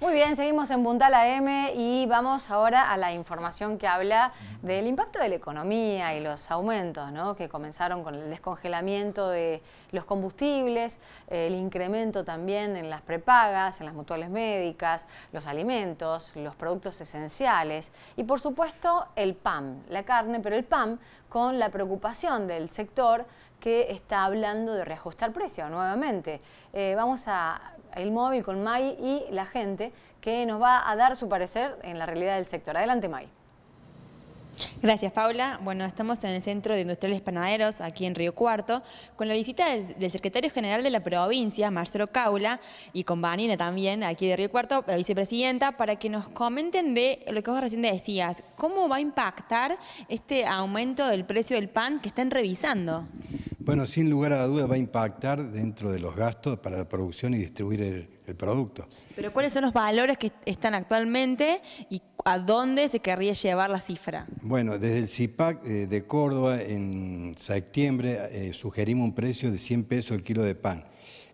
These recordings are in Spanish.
Muy bien, seguimos en Puntal AM y vamos ahora a la información que habla del impacto de la economía y los aumentos ¿no? que comenzaron con el descongelamiento de los combustibles, el incremento también en las prepagas, en las mutuales médicas, los alimentos, los productos esenciales y por supuesto el PAM, la carne, pero el PAM con la preocupación del sector que está hablando de reajustar precio nuevamente. Eh, vamos a el móvil con May y la gente que nos va a dar su parecer en la realidad del sector. Adelante, May. Gracias, Paula. Bueno, estamos en el Centro de Industriales Panaderos, aquí en Río Cuarto, con la visita del, del secretario general de la provincia, Marcelo Caula, y con Vanina también, aquí de Río Cuarto, la vicepresidenta, para que nos comenten de lo que vos recién decías, cómo va a impactar este aumento del precio del pan que están revisando. Bueno, sin lugar a dudas va a impactar dentro de los gastos para la producción y distribuir el, producto. Pero ¿cuáles son los valores que están actualmente y a dónde se querría llevar la cifra? Bueno, desde el CIPAC eh, de Córdoba en septiembre eh, sugerimos un precio de 100 pesos el kilo de pan.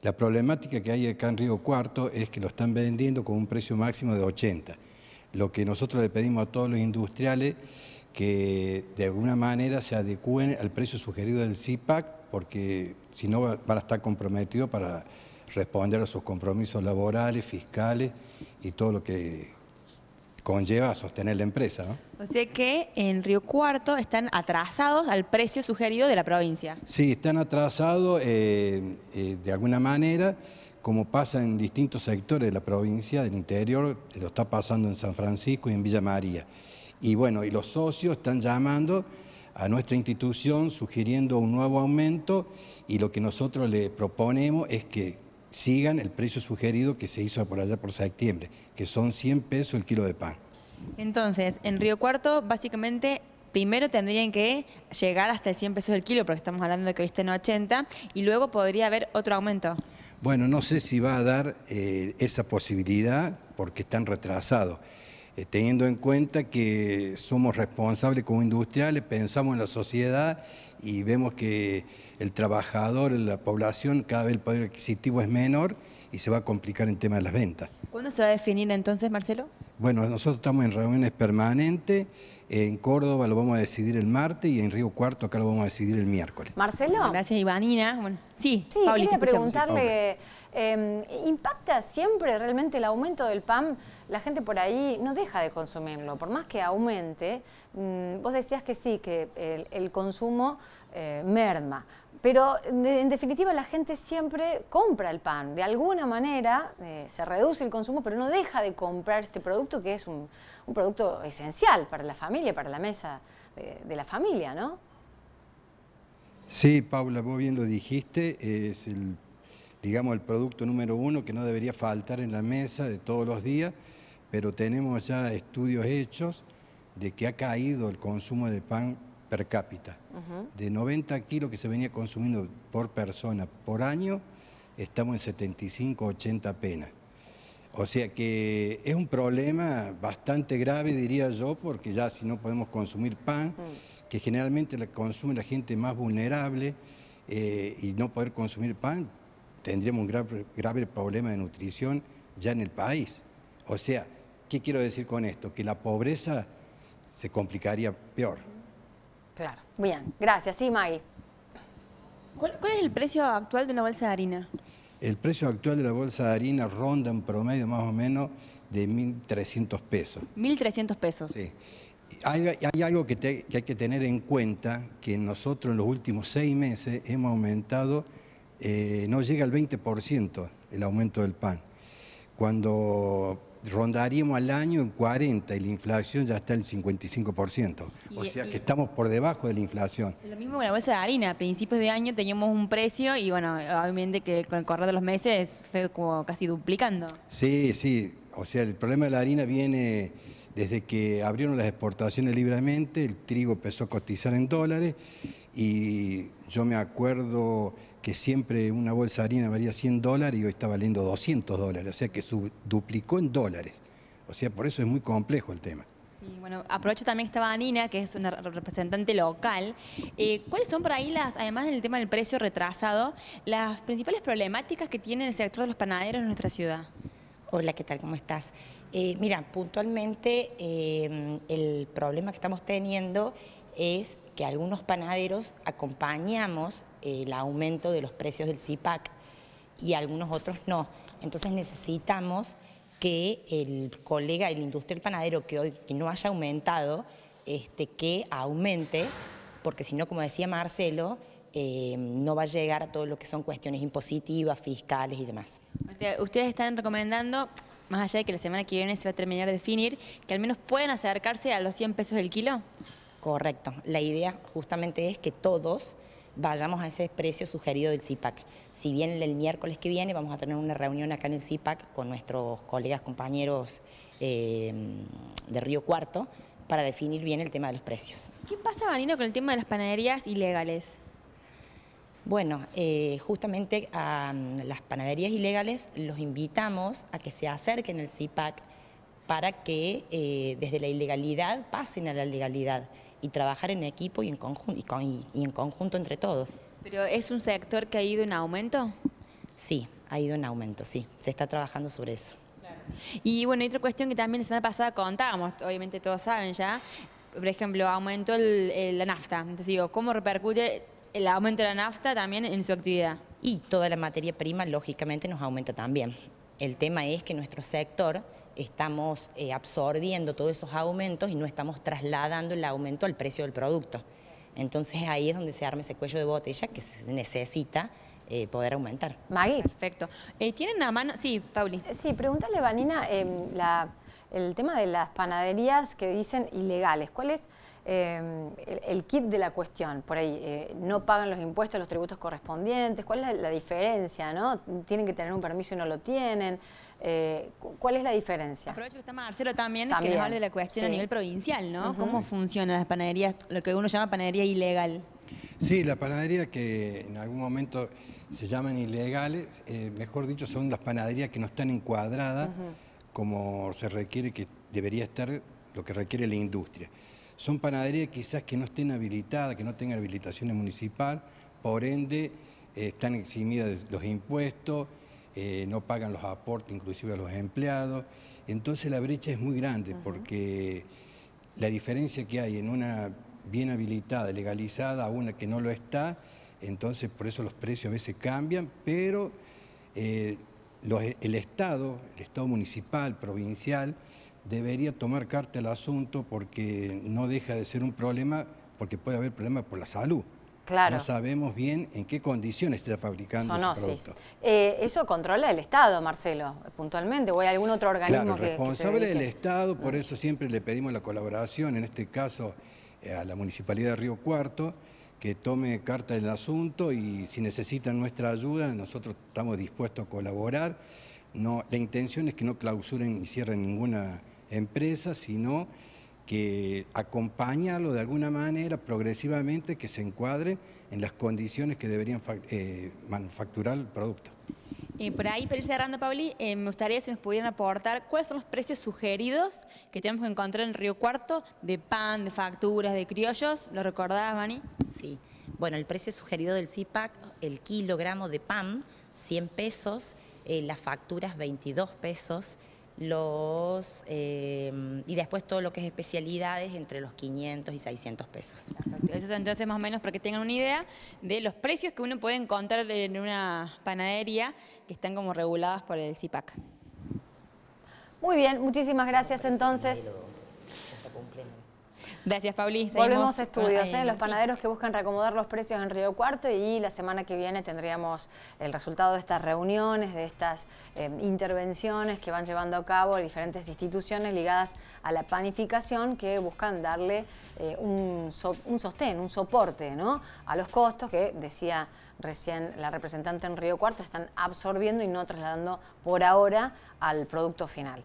La problemática que hay acá en Río Cuarto es que lo están vendiendo con un precio máximo de 80. Lo que nosotros le pedimos a todos los industriales que de alguna manera se adecúen al precio sugerido del CIPAC porque si no van a estar comprometidos para responder a sus compromisos laborales, fiscales y todo lo que conlleva sostener la empresa. O sea que en Río Cuarto están atrasados al precio sugerido de la provincia. Sí, están atrasados eh, eh, de alguna manera, como pasa en distintos sectores de la provincia, del interior, lo está pasando en San Francisco y en Villa María. Y bueno, y los socios están llamando a nuestra institución sugiriendo un nuevo aumento y lo que nosotros le proponemos es que sigan el precio sugerido que se hizo por allá por septiembre, que son 100 pesos el kilo de pan. Entonces, en Río Cuarto, básicamente, primero tendrían que llegar hasta 100 pesos el kilo, porque estamos hablando de que hoy estén 80, y luego podría haber otro aumento. Bueno, no sé si va a dar eh, esa posibilidad, porque están retrasados. Eh, teniendo en cuenta que somos responsables como industriales, pensamos en la sociedad y vemos que el trabajador, la población, cada vez el poder adquisitivo es menor y se va a complicar en tema de las ventas. ¿Cuándo se va a definir entonces, Marcelo? Bueno, nosotros estamos en reuniones permanentes. En Córdoba lo vamos a decidir el martes y en Río Cuarto acá lo vamos a decidir el miércoles. Marcelo. Gracias, Ivanina. sí, sí quería preguntarle, em, ¿impacta siempre realmente el aumento del PAM? La gente por ahí no deja de consumirlo, por más que aumente. Mm, vos decías que sí, que el, consumo eh, merma. Pero en definitiva la gente siempre compra el pan. De alguna manera eh, se reduce el consumo, pero no deja de comprar este producto que es un, producto esencial para la familia, para la mesa de, la familia, ¿no? Sí, Paula, vos bien lo dijiste, es el, digamos, el producto número uno que no debería faltar en la mesa de todos los días, pero tenemos ya estudios hechos de que ha caído el consumo de pan per cápita. De 90 kilos que se venía consumiendo por persona por año, estamos en 75, 80 apenas. O sea que es un problema bastante grave, diría yo, porque ya si no podemos consumir pan, que generalmente la consume la gente más vulnerable, eh, y no poder consumir pan, tendríamos un grave, grave problema de nutrición ya en el país. O sea, ¿qué quiero decir con esto? Que la pobreza se complicaría peor. Claro. Bien, gracias. Sí, Maggie. ¿Cuál, es el precio actual de una bolsa de harina? El precio actual de la bolsa de harina ronda en promedio más o menos de 1.300 pesos. 1.300 pesos. Sí. Hay, algo que, hay que tener en cuenta, que nosotros en los últimos seis meses hemos aumentado eh, no llega al 20% el aumento del pan. Cuando rondaríamos al año en 40 y la inflación ya está en el 55%. o sea que estamos por debajo de la inflación. Lo mismo con la bolsa de harina. A principios de año teníamos un precio y bueno, obviamente que con el correr de los meses fue casi duplicando. Sí, sí. O sea, el problema de la harina viene desde que abrieron las exportaciones libremente, el trigo empezó a cotizar en dólares y yo me acuerdo que siempre una bolsa de harina valía 100 dólares y hoy está valiendo 200 dólares, o sea que duplicó en dólares. O sea, por eso es muy complejo el tema. Sí, bueno, aprovecho también que estaba Nina, que es una representante local. Eh, ¿Cuáles son por ahí las, además del tema del precio retrasado, las principales problemáticas que tiene el sector de los panaderos en nuestra ciudad? Hola, ¿qué tal? ¿Cómo estás? Eh, mira, puntualmente eh, el problema que estamos teniendo es que algunos panaderos acompañamos el aumento de los precios del CIPAC y algunos otros no. Entonces necesitamos que el colega el industrial panadero que hoy que no haya aumentado, este, que aumente, porque si no, como decía Marcelo, eh, no va a llegar a todo lo que son cuestiones impositivas, fiscales y demás. O sea, ustedes están recomendando, más allá de que la semana que viene se va a terminar de definir, que al menos puedan acercarse a los 100 pesos del kilo. Correcto. La idea justamente es que todos vayamos a ese precio sugerido del CIPAC. Si bien el miércoles que viene vamos a tener una reunión acá en el CIPAC con nuestros colegas, compañeros em, de Río Cuarto, para definir bien el tema de los precios. ¿Qué pasa, Vanino, con el tema de las panaderías ilegales? Bueno, eh, justamente a mm, las panaderías ilegales los invitamos a que se acerquen al CIPAC para que eh, desde la ilegalidad pasen a la legalidad y trabajar en equipo y en, conjunto, y, en conjunto entre todos. ¿Pero es un sector que ha ido en aumento? Sí, ha ido en aumento, sí. Se está trabajando sobre eso. Y bueno, hay otra cuestión que también la semana pasada contábamos, obviamente todos saben ya, por ejemplo, aumentó la nafta. Entonces digo, ¿cómo repercute el aumento de la nafta también en su actividad? Y toda la materia prima, lógicamente, nos aumenta también. El tema es que nuestro sector estamos eh, absorbiendo todos esos aumentos y no estamos trasladando el aumento al precio del producto. Entonces ahí es donde se arma ese cuello de botella que se necesita eh, poder aumentar. Magui. Perfecto. Eh, ¿Tienen a mano? Sí, Pauli. Sí, pregúntale, Vanina, em, el tema de las panaderías que dicen ilegales. ¿Cuál es em, el, kit de la cuestión? Por ahí, ¿no pagan los impuestos, los tributos correspondientes? ¿Cuál es la, la diferencia? ¿no? ¿Tienen que tener un permiso y no lo tienen? Eh, ¿Cuál es la diferencia? Aprovecho que está Marcelo también, que nos hable de la cuestión a nivel provincial, ¿no? ¿Cómo funcionan las panaderías, lo que uno llama panadería ilegal? Sí, las panaderías que en algún momento se llaman ilegales, eh, mejor dicho, son las panaderías que no están encuadradas como se requiere que debería estar lo que requiere la industria. Son panaderías quizás que no estén habilitadas, que no tengan habilitaciones municipal, por ende eh, están eximidas de los impuestos, eh, no pagan los aportes inclusive a los empleados. Entonces la brecha es muy grande porque la diferencia que hay en una bien habilitada, legalizada, a una que no lo está, entonces por eso los precios a veces cambian, pero eh, el Estado, el Estado municipal, provincial, debería tomar carta al asunto porque no deja de ser un problema, porque puede haber problemas por la salud. No sabemos bien en qué condiciones está fabricando ese producto. Eh, eso controla el Estado, Marcelo, puntualmente, o hay algún otro organismo claro, es responsable del Estado, por mm. eso siempre le pedimos la colaboración, en este caso eh, a la Municipalidad de Río Cuarto, que tome carta del asunto y si necesitan nuestra ayuda, nosotros estamos dispuestos a colaborar. No, la intención es que no clausuren y cierren ninguna empresa, sino que acompañarlo de alguna manera progresivamente, que se encuadre en las condiciones que deberían eh, manufacturar el producto. Eh, por ahí, para ir cerrando, Pauli, eh, me gustaría si nos pudieran aportar cuáles son los precios sugeridos que tenemos que encontrar en Río Cuarto de pan, de facturas, de criollos. ¿Lo recordás, Mani? Sí. Bueno, el precio sugerido del CIPAC, el kilogramo de pan, 100 pesos, las facturas 22 pesos, los em, y después todo lo que es especialidades entre los 500 y 600 pesos. Eso es entonces más o menos para que tengan una idea de los precios que uno puede encontrar en una panadería que están como reguladas por el CIPAC. Muy bien, muchísimas gracias entonces. Gracias, Paulista. Volvemos a estudios, ¿eh? los panaderos que buscan reacomodar los precios en Río Cuarto y la semana que viene tendríamos el resultado de estas reuniones, de estas em, intervenciones que van llevando a cabo diferentes instituciones ligadas a la panificación que buscan darle eh, un, sostén, un soporte ¿no? a los costos que decía recién la representante en Río Cuarto están absorbiendo y no trasladando por ahora al producto final.